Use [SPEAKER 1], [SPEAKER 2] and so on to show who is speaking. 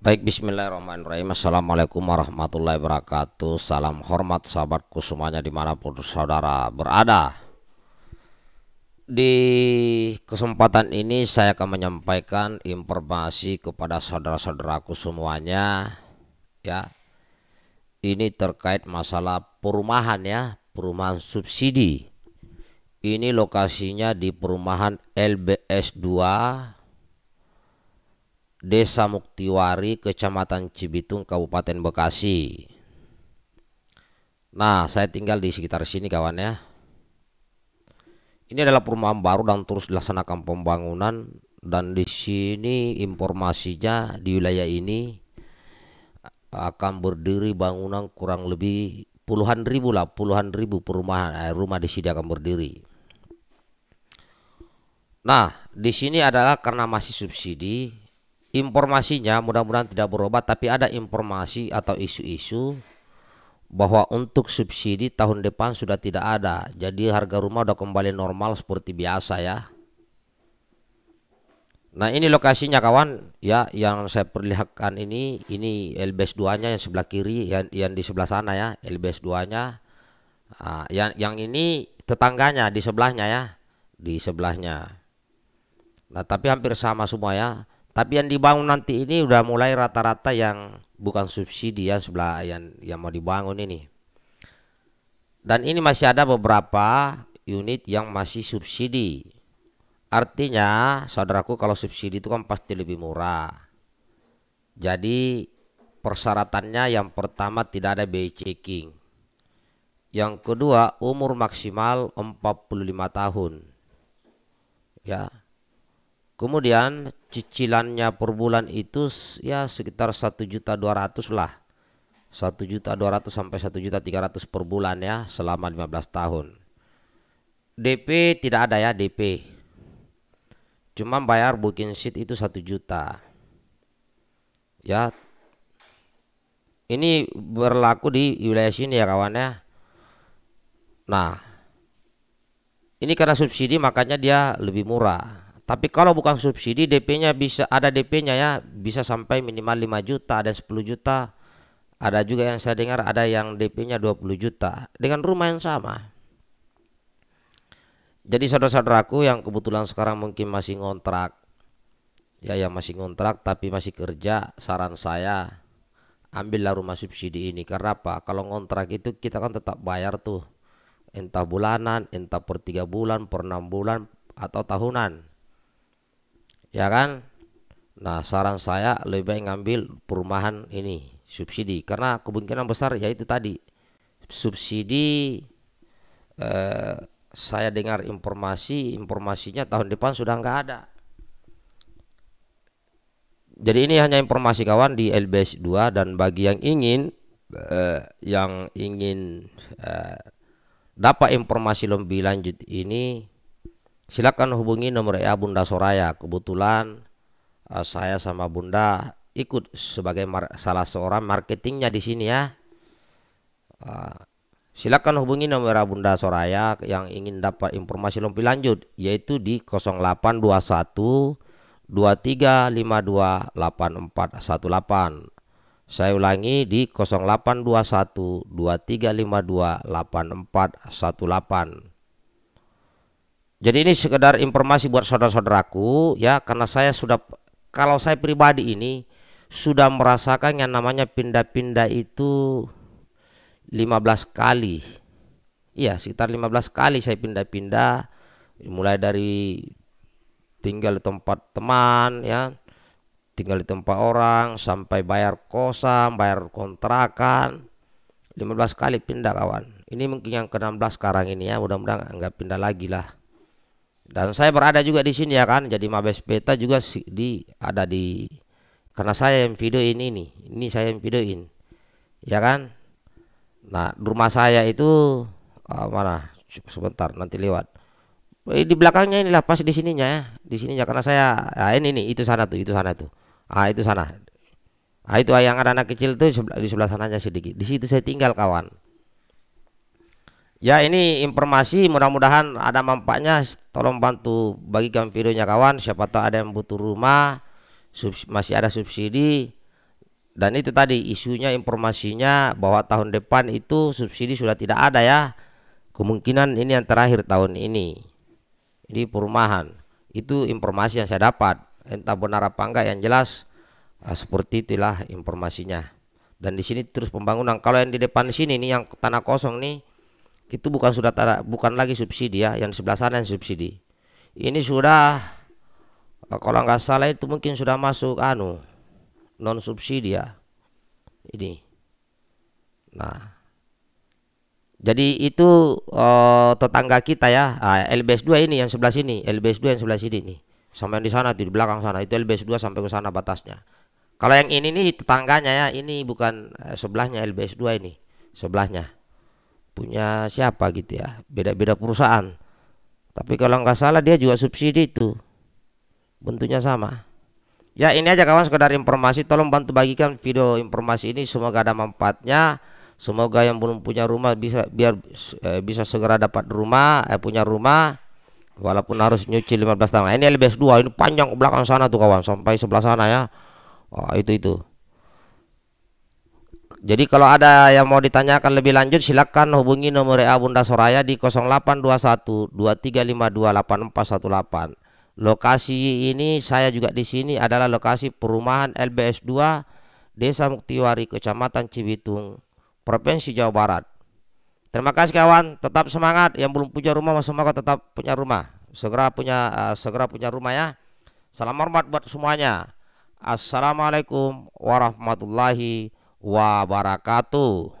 [SPEAKER 1] Baik bismillahirrahmanirrahim Assalamualaikum warahmatullahi wabarakatuh Salam hormat sahabatku semuanya dimanapun saudara berada Di kesempatan ini saya akan menyampaikan informasi kepada saudara-saudaraku semuanya Ya Ini terkait masalah perumahan ya Perumahan subsidi Ini lokasinya di perumahan LBS 2 Desa Muktiwari, Kecamatan Cibitung, Kabupaten Bekasi. Nah, saya tinggal di sekitar sini kawan ya. Ini adalah perumahan baru dan terus dilaksanakan pembangunan dan di sini informasinya di wilayah ini akan berdiri bangunan kurang lebih puluhan ribu lah, puluhan ribu perumahan eh, rumah di sini akan berdiri. Nah, di sini adalah karena masih subsidi informasinya mudah-mudahan tidak berubah tapi ada informasi atau isu-isu bahwa untuk subsidi tahun depan sudah tidak ada jadi harga rumah sudah kembali normal seperti biasa ya nah ini lokasinya kawan ya yang saya perlihatkan ini ini LBS 2 nya yang sebelah kiri yang, yang di sebelah sana ya LBS 2 nya nah, yang, yang ini tetangganya di sebelahnya ya di sebelahnya nah tapi hampir sama semua ya tapi yang dibangun nanti ini udah mulai rata-rata yang bukan subsidi yang sebelah yang yang mau dibangun ini. Dan ini masih ada beberapa unit yang masih subsidi. Artinya, saudaraku kalau subsidi itu kan pasti lebih murah. Jadi persyaratannya yang pertama tidak ada bi checking. Yang kedua umur maksimal 45 tahun. Ya. Kemudian cicilannya per bulan itu ya sekitar 1.200 lah. 1.200 sampai 1.300 per bulan ya selama 15 tahun. DP tidak ada ya DP. Cuma bayar booking sheet itu 1 juta. Ya. Ini berlaku di wilayah sini ya kawan ya. Nah. Ini karena subsidi makanya dia lebih murah. Tapi kalau bukan subsidi DP-nya bisa ada DP-nya ya, bisa sampai minimal 5 juta, ada 10 juta. Ada juga yang saya dengar ada yang DP-nya 20 juta dengan rumah yang sama. Jadi saudara-saudaraku yang kebetulan sekarang mungkin masih ngontrak ya yang masih ngontrak tapi masih kerja, saran saya ambillah rumah subsidi ini karena apa? Kalau ngontrak itu kita kan tetap bayar tuh entah bulanan, entah per tiga bulan, per enam bulan atau tahunan ya kan nah saran saya lebih baik ngambil perumahan ini subsidi karena kemungkinan besar yaitu tadi subsidi eh, saya dengar informasi informasinya tahun depan sudah nggak ada jadi ini hanya informasi kawan di LBS 2 dan bagi yang ingin eh, yang ingin eh, dapat informasi lebih lanjut ini silakan hubungi nomor ya Bunda Soraya. Kebetulan uh, saya sama Bunda ikut sebagai salah seorang marketingnya di sini ya. Uh, silakan hubungi nomor ya Bunda Soraya yang ingin dapat informasi lebih lanjut yaitu di 0821 23528418. Saya ulangi di 0821 23528418. Jadi ini sekedar informasi buat saudara-saudaraku ya karena saya sudah kalau saya pribadi ini sudah merasakan yang namanya pindah-pindah itu 15 kali. Iya, sekitar 15 kali saya pindah-pindah mulai dari tinggal di tempat teman ya, tinggal di tempat orang sampai bayar kosan, bayar kontrakan. 15 kali pindah kawan. Ini mungkin yang ke-16 sekarang ini ya, mudah-mudahan nggak pindah lagi lah. Dan saya berada juga di sini ya kan, jadi Mabes Peta juga di ada di karena saya yang videoin ini, ini saya yang videoin. Ya kan? Nah, rumah saya itu uh, mana? Sebentar nanti lewat. Eh, di belakangnya inilah pas di sininya ya, di sininya karena saya nah ini nih, itu sana tuh, itu sana tuh. Ah, itu sana. Ah, itu yang ada anak kecil tuh di sebelah sananya sedikit. Di situ saya tinggal kawan. Ya ini informasi mudah-mudahan ada manfaatnya tolong bantu bagikan videonya kawan siapa tahu ada yang butuh rumah masih ada subsidi dan itu tadi isunya informasinya bahwa tahun depan itu subsidi sudah tidak ada ya kemungkinan ini yang terakhir tahun ini Ini perumahan itu informasi yang saya dapat entah benar apa enggak yang jelas ah, seperti itulah informasinya dan di sini terus pembangunan kalau yang di depan sini ini yang tanah kosong nih itu bukan sudah tara, bukan lagi subsidi ya yang sebelah sana yang subsidi ini sudah kalau nggak salah itu mungkin sudah masuk anu non subsidi ya ini nah jadi itu uh, tetangga kita ya ah, LBS 2 ini yang sebelah sini LBS 2 yang sebelah sini nih sama yang di sana di belakang sana itu LBS 2 sampai ke sana batasnya kalau yang ini nih tetangganya ya ini bukan eh, sebelahnya LBS 2 ini sebelahnya punya siapa gitu ya beda-beda perusahaan tapi kalau nggak salah dia juga subsidi itu bentuknya sama ya ini aja kawan sekedar informasi tolong bantu bagikan video informasi ini semoga ada manfaatnya semoga yang belum punya rumah bisa biar eh, bisa segera dapat rumah eh, punya rumah walaupun harus nyuci 15 tahun nah, ini LBS 2 ini panjang ke belakang sana tuh kawan sampai sebelah sana ya oh, itu itu jadi kalau ada yang mau ditanyakan lebih lanjut silakan hubungi nomor WA Bunda Soraya di 082123528418. Lokasi ini saya juga di sini adalah lokasi perumahan LBS 2 Desa Muktiwari Kecamatan Cibitung, Provinsi Jawa Barat. Terima kasih kawan, tetap semangat yang belum punya rumah semoga tetap punya rumah. Segera punya uh, segera punya rumah ya. Salam hormat buat semuanya. Assalamualaikum warahmatullahi wabarakatuh wabarakatuh.